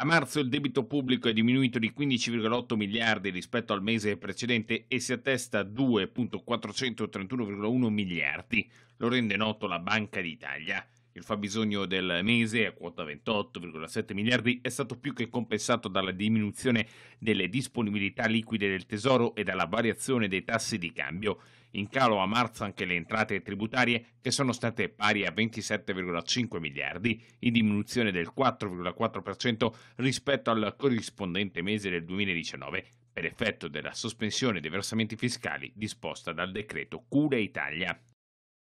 A marzo il debito pubblico è diminuito di 15,8 miliardi rispetto al mese precedente e si attesta a 2.431,1 miliardi, lo rende noto la Banca d'Italia. Il fabbisogno del mese a quota 28,7 miliardi è stato più che compensato dalla diminuzione delle disponibilità liquide del Tesoro e dalla variazione dei tassi di cambio. In calo a marzo anche le entrate tributarie che sono state pari a 27,5 miliardi, in diminuzione del 4,4% rispetto al corrispondente mese del 2019 per effetto della sospensione dei versamenti fiscali disposta dal decreto Cura Italia.